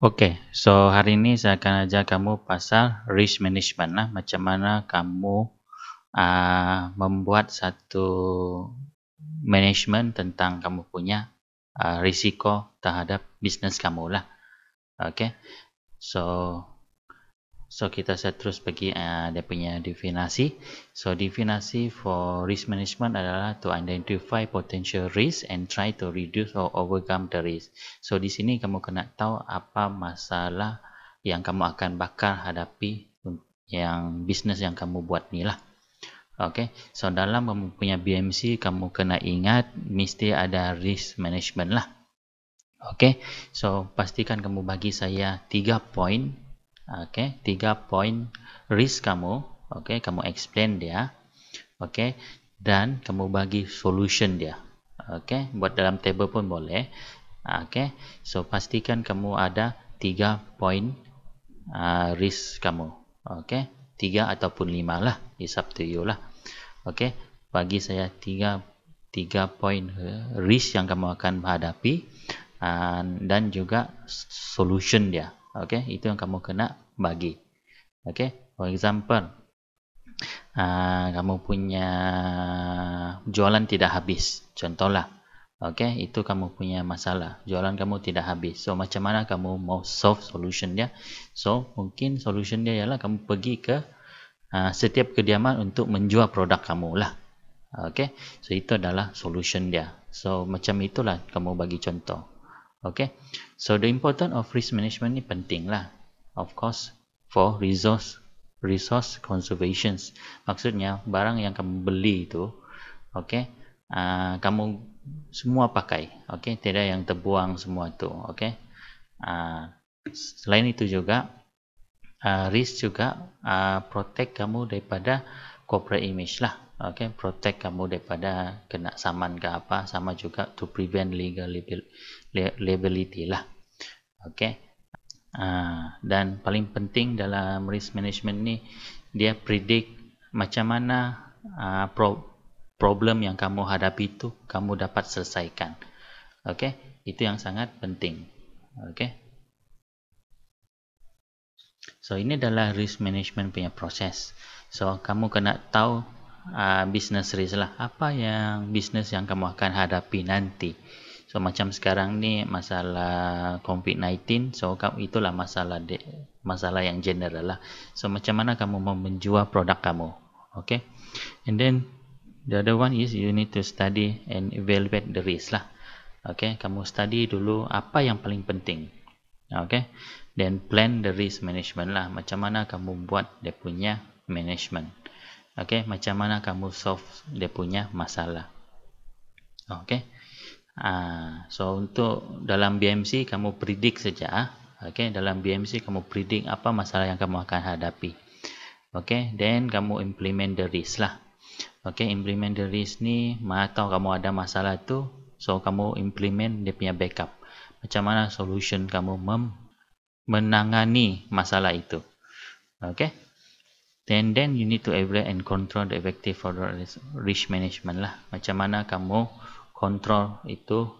Oke, okay, so hari ini saya akan ajak kamu pasal risk management lah. Macam mana kamu uh, membuat satu management tentang kamu punya uh, risiko terhadap bisnes kamu lah. Oke, okay, so So kita saya terus pergi uh, dia punya definasi. So definasi for risk management adalah to identify potential risk and try to reduce or overcome the risk. So di sini kamu kena tahu apa masalah yang kamu akan bakal hadapi yang bisnes yang kamu buat ni lah. Okay, so dalam kamu punya BMC kamu kena ingat mesti ada risk management lah. Okay, so pastikan kamu bagi saya tiga point okay, tiga poin risk kamu, okay, kamu explain dia, okay, dan kamu bagi solution dia, okay, buat dalam table pun boleh, okay, so pastikan kamu ada tiga poin uh, risk kamu, okay, tiga ataupun lima lah, it's up to you lah, okay, bagi saya tiga tiga poin uh, risk yang kamu akan hadapi. Uh, dan juga solution dia Okay, itu yang kamu kena bagi. Okay, for example, uh, kamu punya jualan tidak habis. Contohlah, okay, itu kamu punya masalah. Jualan kamu tidak habis. So, macam mana kamu mau solve solution dia? So, mungkin solution dia ialah kamu pergi ke uh, setiap kediaman untuk menjual produk kamu lah. Okay, so itu adalah solution dia. So, macam itulah kamu bagi contoh. Okay. So the important of risk management ni penting lah. Of course for resource resource conservations. Maksudnya barang yang kamu beli tu, okay, uh, kamu semua pakai. Okay. Tidak yang terbuang semua tu, Okay. Uh, selain itu juga uh, risk juga uh, protect kamu daripada corporate image lah okay protect kamu daripada kena saman ke apa sama juga to prevent legal liability lah okay uh, dan paling penting dalam risk management ni dia predict macam mana uh, pro problem yang kamu hadapi tu kamu dapat selesaikan okay itu yang sangat penting okay so ini adalah risk management punya proses So kamu kena tahu uh, business risk lah apa yang business yang kamu akan hadapi nanti. So macam sekarang ni masalah COVID-19, so kamu itulah masalah de, masalah yang general lah. So macam mana kamu mau menjual produk kamu, okay? And then the other one is you need to study and evaluate the risk lah. Okay, kamu study dulu apa yang paling penting, okay? Then plan the risk management lah. Macam mana kamu buat dia punya management. Okey, macam mana kamu solve dia punya masalah. Okey. Uh, so untuk dalam BMC kamu predict saja. Ah. Okey, dalam BMC kamu predict apa masalah yang kamu akan hadapi. Okey, then kamu implement the risk lah. Okey, implement the risk ni mahu kamu ada masalah tu, so kamu implement dia punya backup. Macam mana solution kamu mem menangani masalah itu. Okey then then you need to evaluate and control the effective for risk management lah macam mana kamu control itu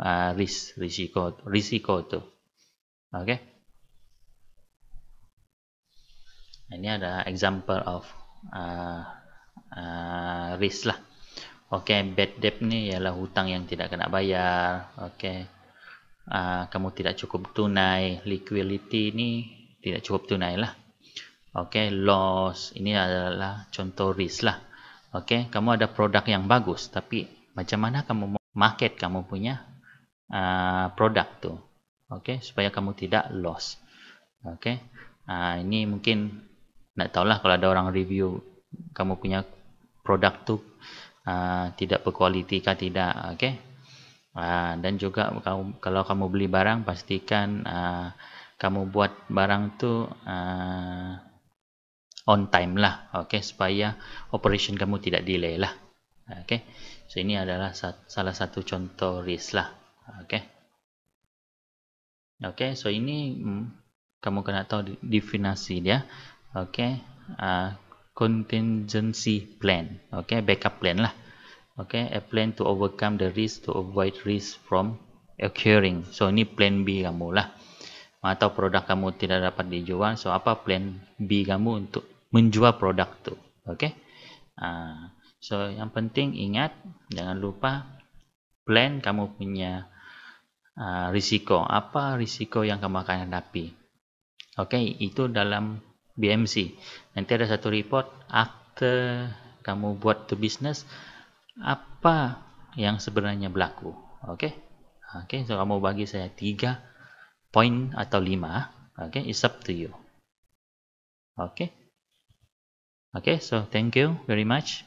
uh, risk risiko risiko tu? okay ini ada example of uh, uh, risk lah okay bad debt ni ialah hutang yang tidak kena bayar okay Uh, kamu tidak cukup tunai liquidity ni tidak cukup tunai lah okay, loss ini adalah contoh risk lah. Okay, kamu ada produk yang bagus, tapi macam mana kamu market kamu punya uh, produk tu, okay, supaya kamu tidak loss. Okay, uh, ini mungkin nak tahulah kalau ada orang review kamu punya produk tu uh, tidak berkualiti kah tidak, okay? Uh, dan juga kamu kalau kamu beli barang pastikan uh, kamu buat barang tu uh, on time lah okey supaya operation kamu tidak delay lah okey so ini adalah salah satu contoh risk lah okey okey so ini hmm, kamu kena tahu definasi dia okey uh, contingency plan okey backup plan lah okey a plan to overcome the risk to avoid risk from occurring so ini plan B kamu lah atau produk kamu tidak dapat dijual so apa plan B kamu untuk menjual produk tu. Okay. Uh, so yang penting ingat jangan lupa plan kamu punya uh, risiko apa risiko yang kamu akan hadapi. Okay, itu dalam BMC. Nanti ada satu report akte kamu buat tu business apa yang sebenarnya berlaku. Okay. Okay, so kamu bagi saya tiga point atau lima. Ah. Okay, it's up to you. Okay. okay so thank you very much